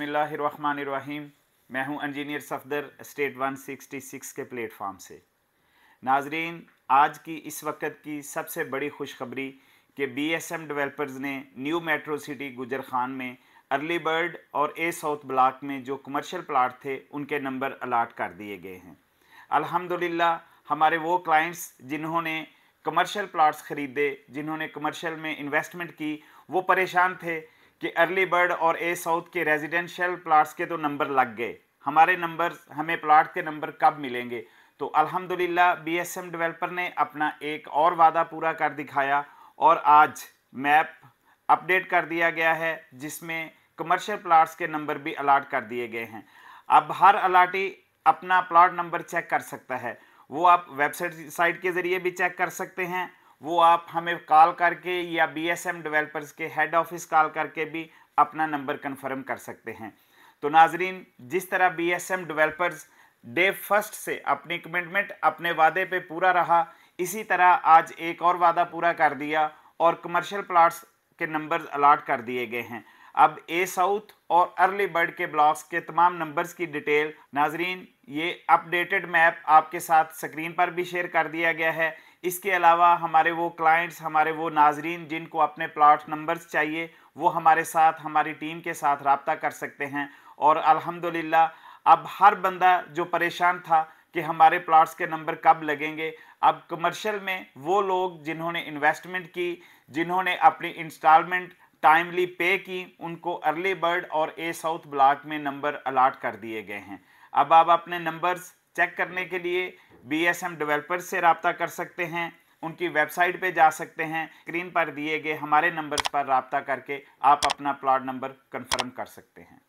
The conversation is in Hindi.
बिसमीम मैं हूं इंजीनियर सफदर स्टेट 166 के प्लेटफार्म से नाजरीन आज की इस वक्त की सबसे बड़ी खुशखबरी कि बीएसएम डेवलपर्स ने new metro city Gujar Khan में अर्ली बर्ड और ए साउथ ब्लॉक में जो कमर्शियल प्लाट थे उनके नंबर अलाट कर दिए गए हैं अल्हम्दुलिल्लाह हमारे वो क्लाइंट्स जिन्होंने कमर्शियल प्लाट्स ख़रीदे जिन्होंने कमर्शियल में इन्वेस्टमेंट की वो परेशान थे कि अर्ली बर्ड और ए साउथ के रेजिडेंशियल प्लाट्स के तो नंबर लग गए हमारे नंबर हमें प्लाट के नंबर कब मिलेंगे तो अल्हम्दुलिल्लाह बीएसएम डेवलपर ने अपना एक और वादा पूरा कर दिखाया और आज मैप अपडेट कर दिया गया है जिसमें कमर्शियल प्लाट्स के नंबर भी अलाट कर दिए गए हैं अब हर अलाटी अपना प्लाट नंबर चेक कर सकता है वो आप वेबसाइट साइट के ज़रिए भी चेक कर सकते हैं वो आप हमें कॉल करके या बीएसएम डेवलपर्स के हेड ऑफिस कॉल करके भी अपना नंबर कंफर्म कर सकते हैं तो नाजरीन जिस तरह बीएसएम डेवलपर्स डे फर्स्ट से अपनी कमिटमेंट अपने वादे पे पूरा रहा इसी तरह आज एक और वादा पूरा कर दिया और कमर्शियल प्लाट्स के नंबर अलाट कर दिए गए हैं अब ए साउथ और अर्ली बर्ड के ब्लॉक्स के तमाम नंबर्स की डिटेल नाजरीन ये अपडेटेड मैप आपके साथ स्क्रीन पर भी शेयर कर दिया गया है इसके अलावा हमारे वो क्लाइंट्स हमारे वो नाजरीन जिनको अपने प्लाट नंबर्स चाहिए वो हमारे साथ हमारी टीम के साथ रबता कर सकते हैं और अल्हम्दुलिल्लाह अब हर बंदा जो परेशान था कि हमारे प्लाट्स के नंबर कब लगेंगे अब कमर्शियल में वो लोग जिन्होंने इन्वेस्टमेंट की जिन्होंने अपनी इंस्टॉलमेंट टाइमली पे की उनको अर्ली बर्ड और ए साउथ ब्लॉक में नंबर अलाट कर दिए गए हैं अब आप अपने नंबर्स चेक करने के लिए बी एस एम डेवलपर से रबता कर सकते हैं उनकी वेबसाइट पे जा सकते हैं स्क्रीन पर दिए गए हमारे नंबर्स पर रबता करके आप अपना प्लाट नंबर कन्फर्म कर सकते हैं